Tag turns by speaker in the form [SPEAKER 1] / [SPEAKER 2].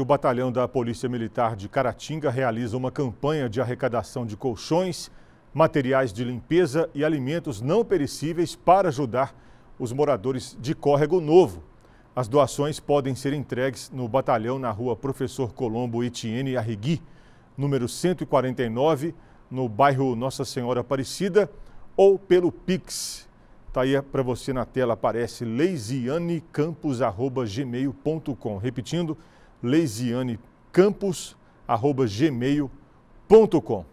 [SPEAKER 1] O batalhão da Polícia Militar de Caratinga realiza uma campanha de arrecadação de colchões, materiais de limpeza e alimentos não perecíveis para ajudar os moradores de Córrego Novo. As doações podem ser entregues no batalhão na rua Professor Colombo Etienne Arrigui, número 149, no bairro Nossa Senhora Aparecida, ou pelo Pix. Está aí para você na tela, aparece leisianecampos.gmail.com. Repetindo, leisianecampos.gmail.com.